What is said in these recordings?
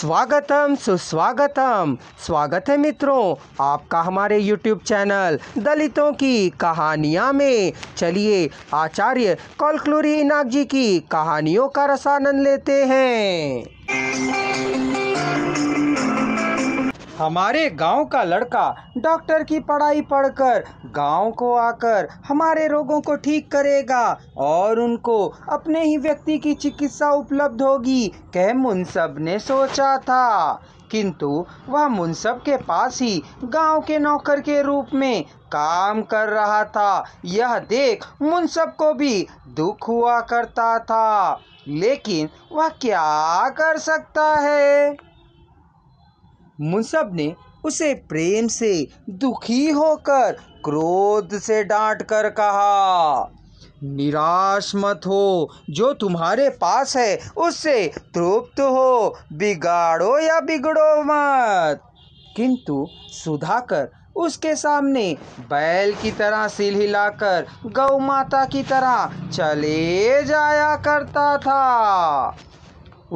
स्वागतम सुस्वागतम स्वागत है मित्रों आपका हमारे YouTube चैनल दलितों की कहानियाँ में चलिए आचार्य कॉलक्लोरी इनाक जी की कहानियों का रसानंद लेते हैं हमारे गांव का लड़का डॉक्टर की पढ़ाई पढ़कर गांव को आकर हमारे रोगों को ठीक करेगा और उनको अपने ही व्यक्ति की चिकित्सा उपलब्ध होगी कह मुनसब ने सोचा था किंतु वह मुनसब के पास ही गांव के नौकर के रूप में काम कर रहा था यह देख मुनसब को भी दुख हुआ करता था लेकिन वह क्या कर सकता है मुनसब ने उसे प्रेम से दुखी होकर क्रोध से डांट कर कहा निराश मत हो जो तुम्हारे पास है उससे तृप्त हो बिगाड़ो या बिगड़ो मत किंतु सुधाकर उसके सामने बैल की तरह सिल हिलाकर गौ माता की तरह चले जाया करता था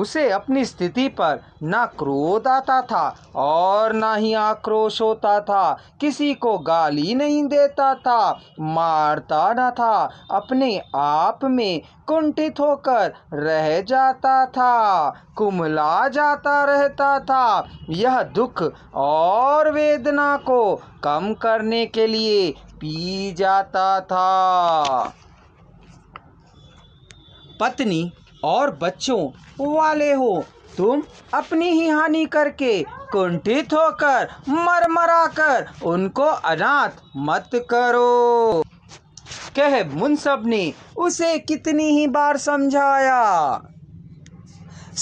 उसे अपनी स्थिति पर ना क्रोध आता था और ना ही आक्रोश होता था किसी को गाली नहीं देता था मारता न था अपने आप में कुंठित होकर रह जाता था कुमला जाता रहता था यह दुख और वेदना को कम करने के लिए पी जाता था पत्नी और बच्चों वाले हो तुम अपनी ही हानि करके कुंठित होकर मरमरा कर उनको अनाथ मत करो कह मुनसब ने उसे कितनी ही बार समझाया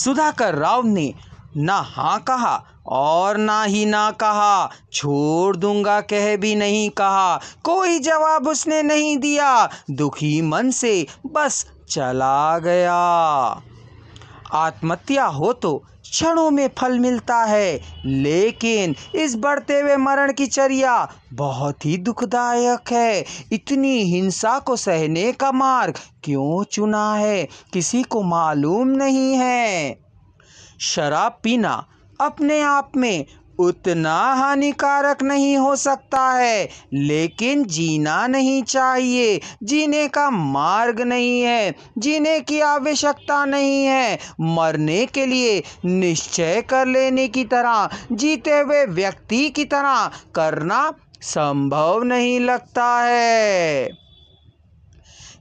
सुधाकर राव ने ना हाँ कहा और ना ही ना कहा छोड़ दूंगा कह भी नहीं कहा कोई जवाब उसने नहीं दिया दुखी मन से बस चला गया आत्महत्या हो तो क्षणों में फल मिलता है लेकिन इस बढ़ते हुए मरण की चर्या बहुत ही दुखदायक है इतनी हिंसा को सहने का मार्ग क्यों चुना है किसी को मालूम नहीं है शराब पीना अपने आप में उतना हानिकारक नहीं हो सकता है लेकिन जीना नहीं चाहिए जीने का मार्ग नहीं है जीने की आवश्यकता नहीं है मरने के लिए निश्चय कर लेने की तरह जीते हुए व्यक्ति की तरह करना संभव नहीं लगता है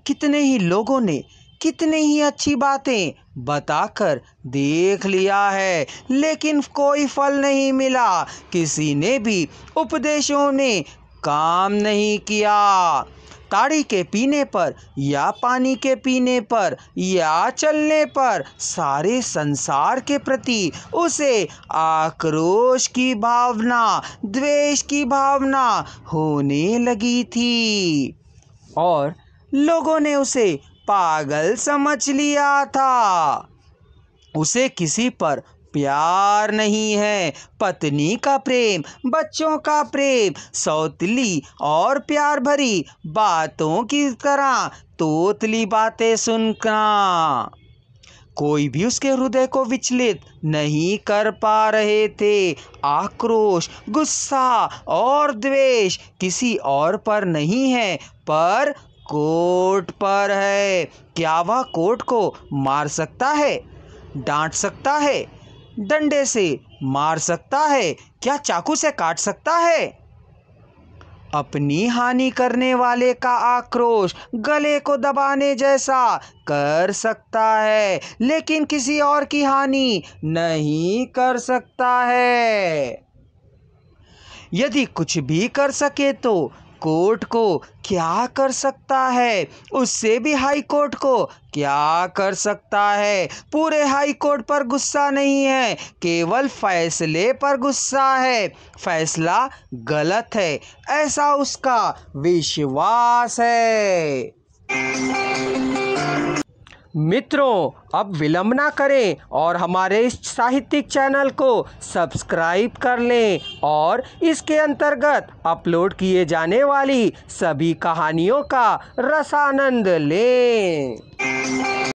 कितने ही लोगों ने कितनी ही अच्छी बातें बताकर देख लिया है लेकिन कोई फल नहीं मिला किसी ने भी उपदेशों ने काम नहीं किया ताड़ी के पीने पर या पानी के पीने पर या चलने पर सारे संसार के प्रति उसे आक्रोश की भावना द्वेष की भावना होने लगी थी और लोगों ने उसे पागल समझ लिया था उसे किसी पर प्यार नहीं है पत्नी का प्रेम बच्चों का प्रेम सौतली और प्यार भरी बातों की तरह तोतली बातें सुनना कोई भी उसके हृदय को विचलित नहीं कर पा रहे थे आक्रोश गुस्सा और द्वेष किसी और पर नहीं है पर कोर्ट पर है क्या वह कोर्ट को मार सकता है डांट सकता है डंडे से मार सकता है क्या चाकू से काट सकता है अपनी हानि करने वाले का आक्रोश गले को दबाने जैसा कर सकता है लेकिन किसी और की हानि नहीं कर सकता है यदि कुछ भी कर सके तो कोर्ट को क्या कर सकता है उससे भी हाई कोर्ट को क्या कर सकता है पूरे हाई कोर्ट पर गुस्सा नहीं है केवल फैसले पर गुस्सा है फैसला गलत है ऐसा उसका विश्वास है मित्रों अब विलंब ना करें और हमारे इस साहित्यिक चैनल को सब्सक्राइब कर लें और इसके अंतर्गत अपलोड किए जाने वाली सभी कहानियों का रसानंद लें